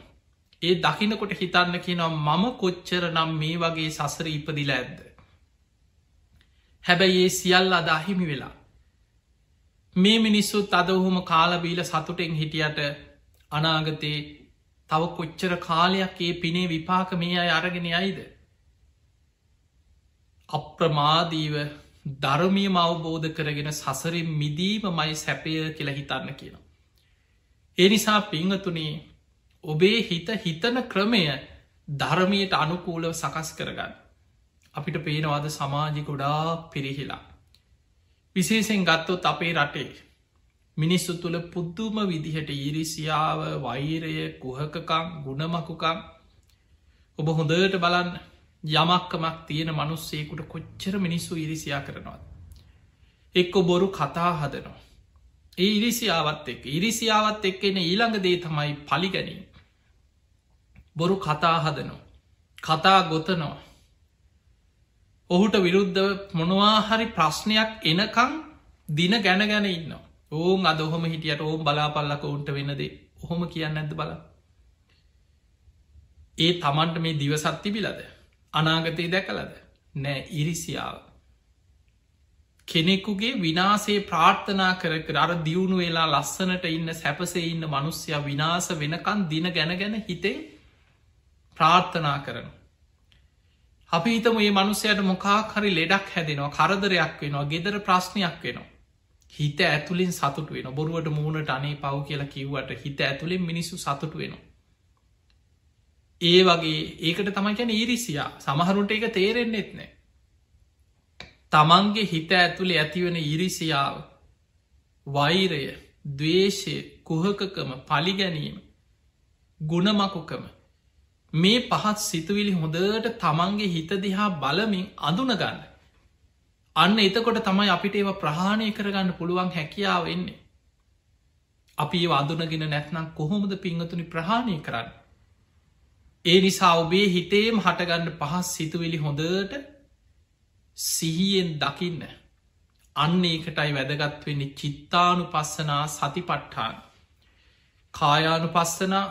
ඒ දකිනකොට හිතන්න කියනවා මම කොච්චර නම් මේ වගේ සසර ඉපදිල ඇද්ද. හැබැයි ඒ සියල් අදාහිමි වෙලා මේ මිනිස්සුත් අද ඔහොම කාලබීල සතුටෙන් හිටියට අනාගතයේ තව කොච්චර කාලයක් ඒ පිනේ විපාක මේ අය අරගෙන යයිද. අප්‍රමාදීව ධර්මියම අවබෝධ කරගෙන සසරින් මිදීම මයි සැපය කියලා හිතන්න කියනවා. ඒ නිසා පිංහතුනේ ඔබේ හිත හිතන ක්‍රමය ධර්මයට අනුකූලව සකස් කරගන්න. අපිට පේනවාද සමාජි ගොඩා පිරිහිලා. විශේෂෙන් ගත්තොත් අපේ රටේ මිනිස්සු තුළ පුද්දුම විදිහට ඉරිසියාව වෛරය කුහකකං ගුණමකුකං ඔබ හොඳට බලන්න යමක්කමක් තියෙන මනුස්සේකුට කොච්චර මිනිස්සු ඉරිසියා කරනවත්. එක්කො බොරු කතා හදනවා. ඒ ඉරිසියාවත් එක් ඉරිසියාවත් එක් එන ඊළඟ දේ තමයි පලිගැනීම. බොරු කතා හදනවා. කතා ගොතනවා ඔහුට විරුද්ධ මොනවා හරි ප්‍රශ්නයක් එනකං දින ගැන ගැන ඉන්න ඕන් අද ඔහොම හිටියට ඕම් බලාපල්ලක උන්ට වෙනදේ ඔහොම කියන්න ඇද බල ඒ තමන්ට මේ දිවසත් තිබිලද අනාගතය දැකලද නෑ ඉරිසියාව කෙනෙකුගේ විනාසේ ප්‍රාර්ථනා කර කරර දියුණු වෙලා ලස්සනට ඉන්න සැපසේ ඉන්න මනුස්්‍යයා විනාස වෙනකන් දින ගැන ගැන හිතේ ප්‍රාර්ථනා කරනු අපි හිතම ඒ මනුස්සයට මොකාක් හරි ලෙඩක් හැදෙනවා කරදරයක් වෙනවා ගෙදර ප්‍රශ්නයක් වෙනවා. හිත ඇතුලින් සතුට වෙන බොරුවට මූුණට අනේ පව් කියලා කිව්වට හිත ඇතුළින් මිනිසු සතුට වෙනවා. ඒ වගේ ඒකට තමයි ැන ඉරිසියා සමහරුන්ට එක තේරෙන්න්නෙත් නෑ. තමන්ගේ හිත ඇතුළේ ඇතිවෙන ඉරිසියාව වෛරය දවේශය කුහකකම පලිගැනීම ගුණමකුකම මේ පහත් සිතුවිලි හොඳට තමන්ගේ හිත දිහා බලමින් අඳුනගන්න. අන්න එතකොට තමයි අපිට ඒව ප්‍රහාණය කරගන්න පුළුවන් හැකියාව වෙන්නේ. අපි අඳුනගෙන නැත්නම් කොහොමද පිංහතුනි ප්‍රහාණය කරන්න. ඒ නිසා ඔබේ හිතේම හටගන්න පහස් සිතුවෙලි හොඳට සිහියෙන් දකින්න. අන්න ඒකටයි වැදගත්වෙනි චිත්තානු පස්සනා සති පට්ඨාන. කායානු පස්සනා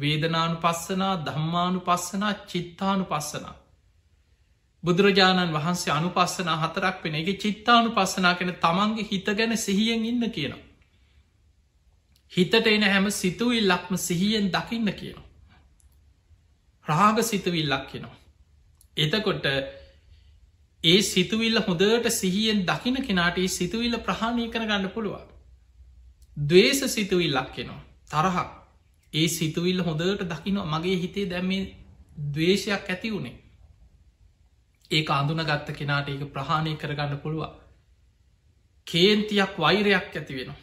වේදනානු පස්සනා ධම්මානු පස්සනා චිත්තානු පස්සනා. බුදුරජාණන් වහන්සේ අනුපස්සන හතරක් වෙන එක චිත්තානු පස්සනා කෙන තමන්ගේ හිත ගැන සිහියෙන් ඉන්න කියනවා. හිතට එන හැම සිතුවිල් ලක්ම සිහියෙන් දකින්න කියනවා. රාග සිතුවිල්ලක් කෙනවා. එතකොට ඒ සිතුවිල්ල හොදට සිහියෙන් දකින කෙනාට සිතුවිල්ල ප්‍රහණය කර ගන්න පුළුවන්. දවේශ සිතුවිල්ලක් කෙනවා තරහක් ඒ සිතුවිල් හොඳට දකිනවා මගේ හිතේ දැම දවේශයක් ඇති වුණේ ඒ අඳුන ගත්ත කෙනාට ඒක ප්‍රහාණය කරගන්න පුළුවන් කේන්තියක් වෛරයක් ඇති වෙනවා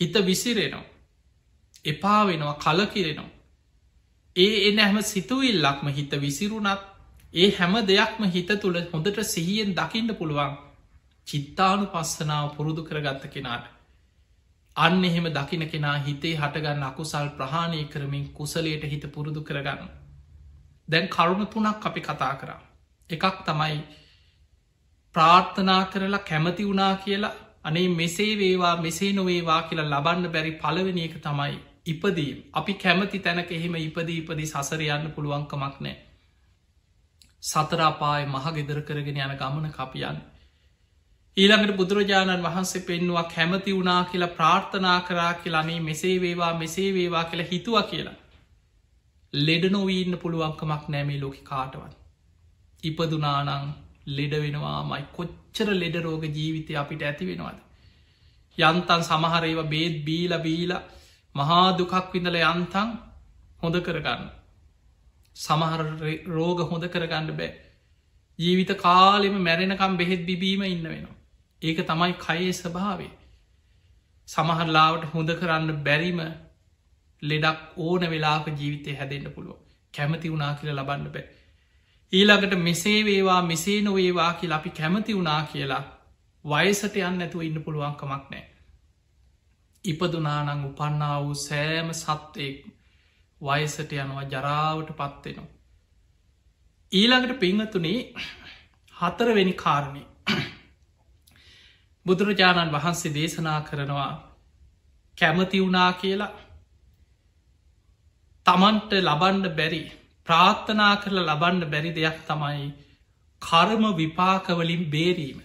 හිත විසිරෙනවා එපා වෙනවා කලකිරෙනවා ඒ එන හැම සිතුවිල්ලක්ම හිත විසිරුණත් ඒ හැම දෙයක්ම හිත තුළ හොඳට සිහියෙන් දකින්න පුළුවන් චිත්තානු පස්සනාව පුරුදු කරගත්ත කෙනාට අන්න එහෙම දකින කෙනා හිතේ හටගන්න අකුසල් ප්‍රහාණය කරමින් කුසලයට හිත පුරුදු කරගන්න. දැන් කරුණ තුනක් අපි කතා කරා. එකක් තමයි ප්‍රාර්ථනා කරලා කැමති වුණා කියලා අනේ මෙසේ වේවා මෙසේ නොවේවා කියලා ලබන්න බැරි පලවෙනි එක තමයි ඉපදී අපි කැමති තැනක එහෙම ඉපදී ඉපදි සසරයන්න පුළුවන්කමක් නෑ. සතරාපාය මහගෙදර කරගෙන යන ගමන කපියන්න ඊළඟට බුදුරජාණන් වහන්සේ පෙන්වා කැමති වුණා කියලා ප්‍රාර්ථනා කරා කියලානේ මෙසේ වේවා මෙසේ වේවා කියලා හිතුව කියලා. ලෙඩ නොවීන්න පුළුවන්කමක් නෑමේ ලෝක කාටවන්. ඉපදුනානං ලෙඩ වෙනවාමයි කොච්චර ලෙඩ රෝග ජීවිතය අපිට ඇති වෙනවාද. යන්තන් සමහරේව බේත් බීල බීල මහා දුකක් විඳල යන්තන් හොඳ කරගන්න. සමහර රෝග හොඳ කරගන්න බෑ. ජීවිත කාලෙම මැරෙනකම් බෙහෙත් බිබීම ඉන්න වෙනවා. ඒක තමයි කයේ ස්භාවේ සමහරලාවට හොඳ කරන්න බැරිම ලෙඩක් ඕන වෙලාක ජීවිතය හැදෙන්න්න පුළුව කැමති වනා කියල ලබන්න බෑ. ඊළඟට මෙසේ වේවා මෙසේ නොවේවා කිය අපි කැමති වනා කියලා වයසට යන්න ඇතුව ඉන්න පුළුවන්කමක් නෑ. ඉපදුනානං උපන්නා වූ සෑම සත්්‍යයෙක් වයසට යනවා ජරාවට පත්වෙනවා. ඊළඟට පිංහතුනේ හතරවෙනි කාරණය බුදුරජාණන් වහන්සේ දේශනා කරනවා කැමති වුණා කියලා තමන්ට ලබන්ඩ බැරි ප්‍රාත්ථනා කරල ලබන්ඩ බැරි දෙයක් තමයි කර්ම විපාකවලින් බේරීම.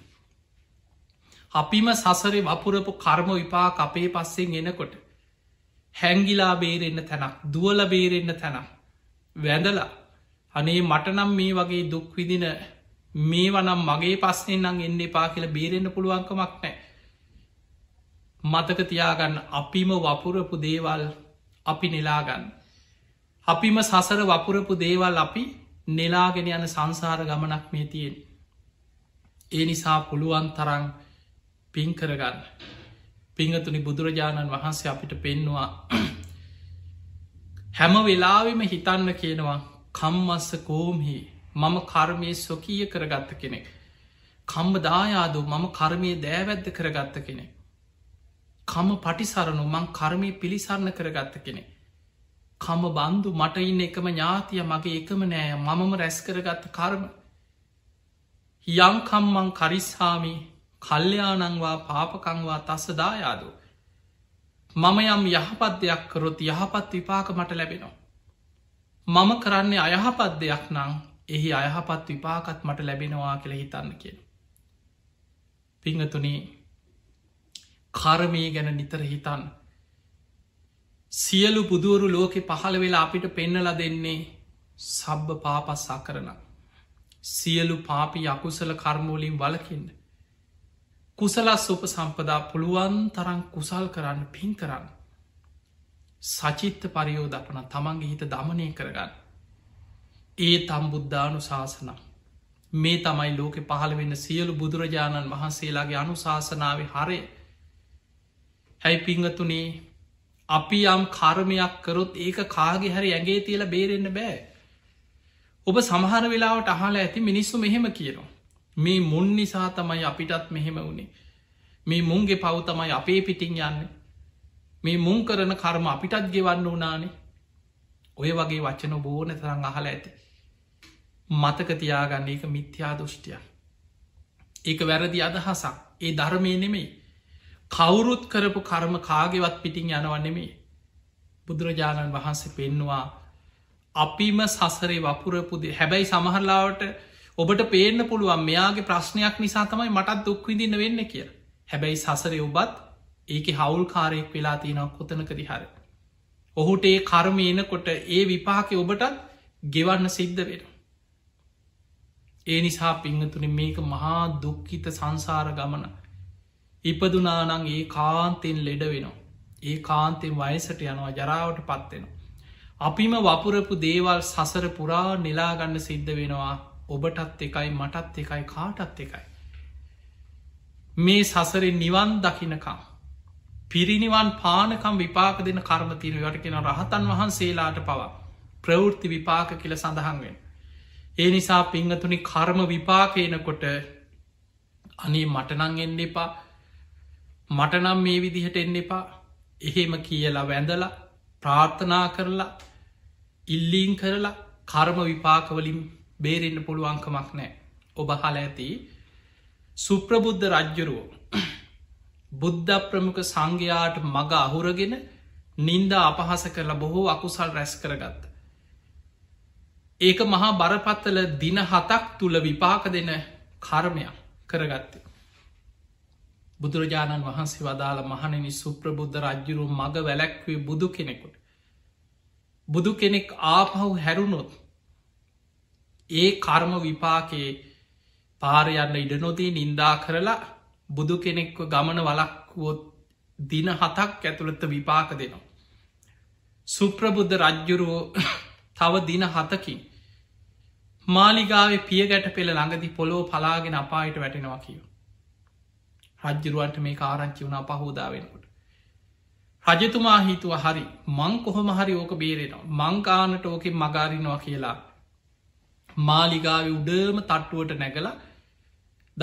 අපිම සසරේ වපුරපු කර්ම විපා අපේ පස්සෙන් එනකොට. හැංගිලා බේරෙන්න්න තැනක් දුවල බේරෙන්න්න තැනම්. වැඳලා අනේ මටනම් මේ වගේ දුක්විදින මේවනම් මගේ පස්සේ නම් එන්න එපා කියල බේරෙන්න්න පුළුවන්කමක් නෑ. මතක තියාගන්න අපිම වපුරපු දේවල් අපි නෙලාගන්න. අපිම සසර වපුරපු දේවල් අපි නෙලාගෙන යන සංසාර ගමනක් මේ තියෙන්. ඒ නිසා පුළුවන් තරං පින් කරගන්න. පිංහතුනි බුදුරජාණන් වහන්සේ අපිට පෙන්නවා [CLEARS THROAT] හැම වෙලාවිම හිතන්න කියනවා කම්මස්ස කෝම්හි මම කර්මය ස්වකීය කරගත්ත කෙනෙක්. කම්ම දායාදු මම කර්මය දෑවැද්ද කරගත්ත කෙනෙක්. කම පටිසරණු මං කර්මය පිළිසරණ කරගත්ත කෙනෙක්. කම බන්දු මට ඉන්න එකම ඥාතිය මගේ එකම නෑ මමම රැස් කරගත්ත කර්ම. යංකම්මං කරිස්හාමි කල්්‍යයානංවා පාපකංවා තස්සදායාදෝ. මම යම් යහපත් දෙයක් කරොත් යහපත් විපාක මට ලැබෙනවා. මම කරන්නේ අයහපත් දෙයක් නං එහි අයහපත් විපාකත් මට ලැබෙනවා කියල හිතන්න කියෙන. පිංහතුනේ කර්මය ගැන නිතර හිතන්න. සියලු බුදුවරු ලෝකෙ පහළ වෙලා අපිට පෙන්නල දෙන්නේ සබ්බ පාපස්සා කරන. සියලු පාපි අකුසල කර්මෝලින් වලකින්න. කුසලස් උප සම්පදා පුළුවන් තරන් කුසල් කරන්න පින් කරන්න. සචිත්ත පරියෝ දපන තමන්ගේ හිත දමනය කරගන්න. ඒ තම්බුද්ධානු ශාසනම්. මේ තමයි ලෝකෙ පහළ වෙන්න සියලු බුදුරජාණන් වහන්සේලාගේ අනු ශාසනාව හරය. හැයි පිංගතුනේ අපි යම් කර්මයක් කරොත් ඒක කාගෙ හරි ඇගේ තියල බේරෙන්න්න බෑ. ඔබ සමහර වෙලාවට අහලා ඇති මිනිස්සු මෙහෙම කියනවා. මේ මුන් නිසා තමයි අපිටත් මෙහෙම වුණේ. මේ මුන්ගේ පවතමයි අපේ පිටිං යන්න. මේ මුං කරන කර්ම අපිටත් ගෙවන්න වනානේ. ඔය වගේ වචන බෝන තරං අහලා ඇති. මතක තියාගන්න එක මිත්‍යා දෘෂ්ටිය. ඒක වැරදි අදහසක් ඒ ධර්මය නෙමෙයි කවුරුත් කරපු කර්ම කාගෙවත් පිටින් යනවන්නෙමේ බුදුරජාණන් වහන්සේ පෙන්නවා අපිම සසරේ වපුරපුදේ හැබැයි සමහරලාවට ඔබට පේන්න පුළුවන් මෙයාගේ ප්‍රශ්නයක් නිසා තමයි මටත් දුක්විදින්න වෙන්න කිය හැබැයි සසරේ ඔබත් ඒක හවුල් කාරයෙක් වෙලා තියෙනක් කොතනකරි හර ඔහුට ඒ කර්මයනකොට ඒ විපාකය ඔබටත් ගෙවන්න සිද්ධ වෙන ඒ නිසා පිංහතුනි මේක මහා දුක්කිත සංසාර ගමන ඉපදුනානං ඒ කාන්තෙන් ලෙඩ වෙනවා ඒ කාන්තෙන් වයසට යනවා ජරාවට පත්වෙනවා. අපිම වපුරපු දේවල් සසර පුරා නිලාගන්න සිද්ධ වෙනවා ඔබටත් එකයි මටත් එකයි කාටත් එකයි. මේ සසරෙන් නිවන් දකිනකම්. පිරිනිවන් පානකම් විපාක දෙන කර්මතිීරයට කෙන රහතන් වහන්සේලාට පවා ප්‍රවෘත්ති විපාක කියල සඳහන් වෙන. ඒ නිසා පිංහතුනි කර්ම විපාකයනකොට අනේ මටනං එන්න එපා මටනම් මේ විදිහට එන්න එපා එහෙම කියලා වැඳලා ප්‍රාර්ථනා කරලා ඉල්ලීන් කරලා කර්ම විපාකවලින් බේරෙන්න්න පුළුවන්කමක් නෑ ඔබ හල ඇති සුප්‍රබුද්ධ රජ්ජුරුවෝ [CLEARS THROAT] බුද්ධ ප්‍රමුඛ සංඝයාට මග අහුරගෙන නින්දා අපහස කරලා බොහෝ අකුසල් රැස් කරගත්ත ඒක මහා බරපත්තල දින හතක් තුළ විපාක දෙන කර්මයක් කරගත්තේ. බුදුරජාණන් වහන්සේ වදාළ මහණනි සුප්‍රබුද්ධ රජ්ජුරු මඟ වැලැක්වේ බුදු කෙනෙකුට. බුදු කෙනෙක් ආපහු හැරුණොත් ඒ කර්ම විපාකයේ පාරයන්න ඉඩ නොදී නින්දා කරලා බුදු කෙනෙක්ව ගමන වලක්වොත් දින හතක් ඇතුළත්ත විපාක දෙනවා. සුප්‍රබුද්ධ රජ්ජුරුවෝ තව දින හතකින් මාලිගාවේ පියගැට පෙළ ළඟදි පොලෝ පලාගෙන අපායට වැටෙනවා කියව. රජ්ජරුවන්ට මේ කාරංචි වුණ පහෝදා වෙනකොට. රජතුමා හිතුව හරි මං කොහොම හරි ඕක බේරෙනවා මංකානට ඕකෙන් මගාරිනවා කියලා. මාලිගාව උඩම තට්ටුවට නැගලා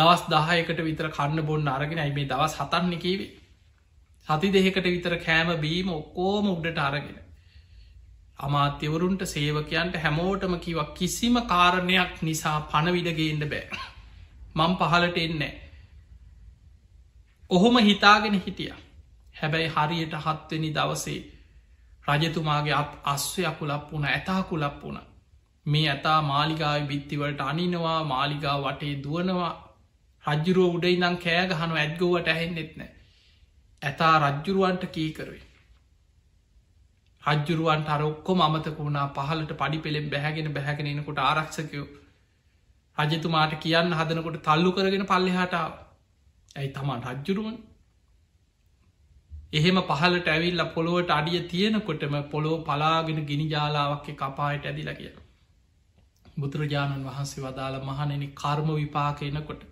දවස් දාහයකට විතර කන්න බොන්න අරගෙන ඇයි මේ දවස් හතන්න කීවේ. සති දෙහෙකට විතර කෑම බීම ඔක්කෝම උඩට අරගෙන. අමාත්‍යවරුන්ට සේවකයන්ට හැමෝටම කිව කිසිම කාරණයක් නිසා පණවිඩගේන්න බෑ. මං පහලට එන්නෑ. ඔහොම හිතාගෙන හිටිය. හැබැයි හරියට හත්වෙනි දවසේ රජතුමාගේ අප අස්වය අකුලක් වුණ ඇතාකුලක් වුණ. මේ ඇතා මාලිගාව බිත්තිවලට අනිනවා මාලිගා වටේ දුවනවා රජ්ජුරුව උඩයි නම් කෑගහනු ඇත්ගෝවට ඇහෙන්නෙත් නෑ. ඇතා රජ්ජුරුවන්ට කීකරුවේ. රජ්ජුරුවන්ට අරොක්කො අමතක වුණා පහලට පඩි පෙළෙම් බැහැගෙන බැහැගෙනනකොට ආරක්ෂකයෝ රජතුමාට කියන්න හදනකොට තල්ලු කරගෙන පල්ලෙහටාව ඇයි තමා රජ්ජුරුවන් එහෙම පහලට ඇවිල්ල පොළොවට අඩිය තියෙනකොටම පොළොව පලාගෙන ගිනි ජාලාවක් කපායට ඇදිලා කිය බුදුරජාණන් වහන්සේ වදාළ මහනෙන කර්ම විපාකයනකොට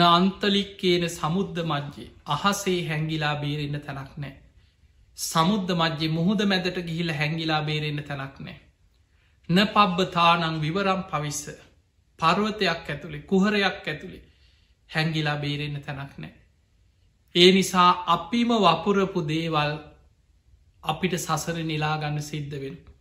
නාන්තලික්කේන සමුද්ධ මජ්ජේ අහසේ හැංගිලා බේරෙන්න්න තැනක් නෑ සමුද්ද මජ්‍යේ මුහුද මැදට ගිහිල හැංගිලා බේරෙන්න්න තැනක් නෑ. න පබ්බතානං විවරම් පවිස්ස පර්වතයක් ඇතුළේ කුහරයක් ඇතුළේ හැංගිලා බේරෙන්න්න තැනක් නෑ. ඒ නිසා අපිම වපුරපු දේවල් අපිට සසර නිලාගන්න සිද්ධ වෙනවා.